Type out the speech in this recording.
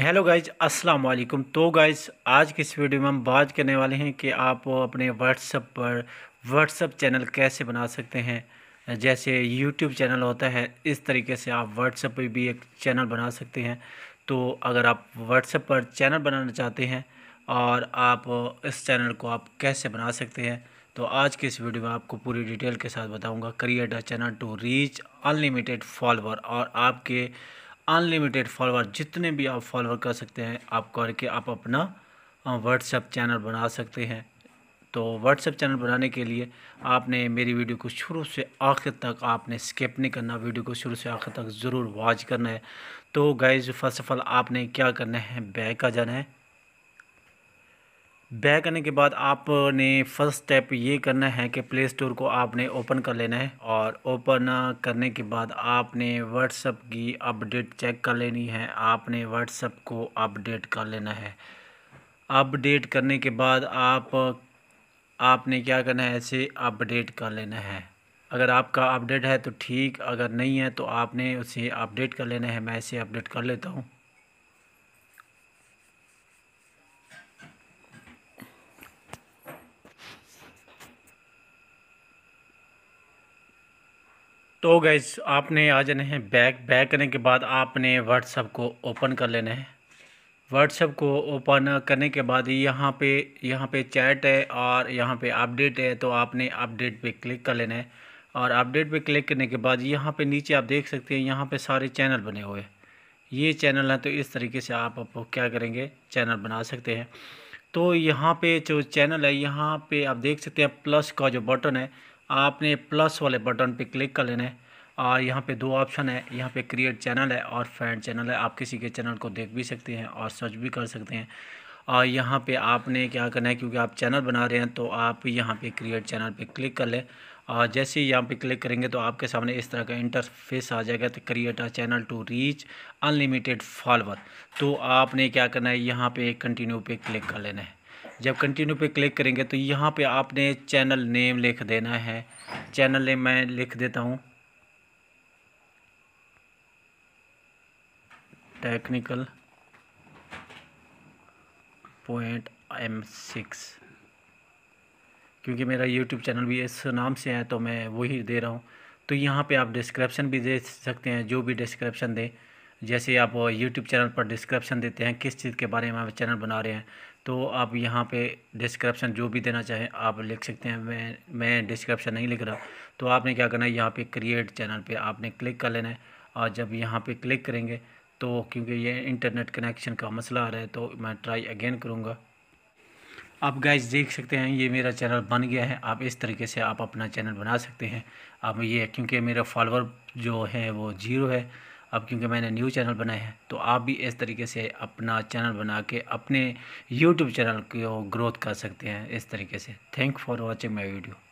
hello guys अस्सलाम वालेकुम तो गाइज आज की इस वीडियो में हम बात करने वाले हैं कि आप अपने व्हाट्सअप पर व्हाट्सअप चैनल कैसे बना सकते हैं जैसे यूट्यूब चैनल होता है इस तरीके से आप व्हाट्सअप पर भी एक चैनल बना सकते हैं तो अगर आप व्हाट्सअप पर चैनल बनाना चाहते हैं और आप इस चैनल को आप कैसे बना सकते हैं तो आज के इस वीडियो में आपको पूरी डिटेल के साथ बताऊँगा create a channel to reach unlimited follower और आपके अनलिमिटेड फॉलोअर जितने भी आप फॉलोअर कर सकते हैं आप करके आप अपना व्हाट्सएप चैनल बना सकते हैं तो व्हाट्सएप चैनल बनाने के लिए आपने मेरी वीडियो को शुरू से आखिर तक आपने स्किप नहीं करना वीडियो को शुरू से आखिर तक ज़रूर वॉच करना है तो गाइज फर्स्ट ऑफ़ ऑल आपने क्या करना है बैक आ जाना है बैक करने के बाद आपने फर्स्ट स्टेप ये करना है कि प्ले स्टोर को आपने ओपन कर लेना है और ओपन करने के बाद आपने व्हाट्सअप की अपडेट चेक कर लेनी है आपने व्हाट्सअप को अपडेट कर लेना है अपडेट करने के बाद आप आपने क्या करना है ऐसे अपडेट कर लेना है अगर आपका अपडेट है तो ठीक अगर नहीं है तो आपने उसे अपडेट कर लेना है मैं इसे अपडेट कर लेता हूँ तो गैस आपने आ जाने हैं बैक बैक करने के बाद आपने व्हाट्सअप को ओपन कर लेना है व्हाट्सअप को ओपन करने के बाद यहाँ पे यहाँ पे चैट है और यहाँ पे अपडेट है तो आपने अपडेट पे क्लिक कर लेना है और अपडेट पे क्लिक करने के बाद यहाँ पे नीचे आप देख सकते हैं यहाँ पे सारे चैनल बने हुए हैं ये चैनल हैं तो इस तरीके से आप, आप क्या करेंगे चैनल बना सकते हैं तो यहाँ पे जो चैनल है यहाँ पे आप देख सकते हैं प्लस का जो बटन है आपने प्लस वाले बटन पे क्लिक कर लेना है और यहाँ पे दो ऑप्शन है यहाँ पे क्रिएट चैनल है और फ्रेंड चैनल है आप किसी के चैनल को देख भी सकते हैं और सर्च भी कर सकते हैं और यहाँ पे आपने क्या करना है क्योंकि आप चैनल बना रहे हैं तो आप यहाँ पे क्रिएट चैनल पे क्लिक कर लें और जैसे ही यहाँ पे क्लिक करेंगे तो आपके सामने इस तरह का इंटरफेस आ जाएगा तो create a channel to reach unlimited follower तो आपने क्या करना है यहाँ पे कंटिन्यू पे क्लिक कर लेना है जब कंटिन्यू पे क्लिक करेंगे तो यहाँ पे आपने चैनल नेम लिख देना है चैनल नेम मैं लिख देता हूँ टेक्निकल पॉइंट एम सिक्स क्योंकि मेरा यूट्यूब चैनल भी इस नाम से है तो मैं वही दे रहा हूँ तो यहाँ पे आप डिस्क्रिप्शन भी दे सकते हैं जो भी डिस्क्रिप्शन दें जैसे आप यूट्यूब चैनल पर डिस्क्रिप्शन देते हैं किस चीज़ के बारे में आप चैनल बना रहे हैं तो आप यहाँ पे डिस्क्रिप्शन जो भी देना चाहें आप लिख सकते हैं मैं मैं डिस्क्रिप्शन नहीं लिख रहा तो आपने क्या करना है यहाँ पे क्रिएट चैनल पे आपने क्लिक कर लेना है और जब यहाँ पे क्लिक करेंगे तो क्योंकि ये इंटरनेट कनेक्शन का मसला आ रहा है तो मैं ट्राई अगेन करूँगा आप गाइज देख सकते हैं ये मेरा चैनल बन गया है आप इस तरीके से आप अपना चैनल बना सकते हैं आप ये क्योंकि मेरा फॉलोअर जो है वो ज़ीरो है अब क्योंकि मैंने न्यू चैनल बनाए हैं तो आप भी इस तरीके से अपना चैनल बना के अपने यूट्यूब चैनल को ग्रोथ कर सकते हैं इस तरीके से thank for watching my video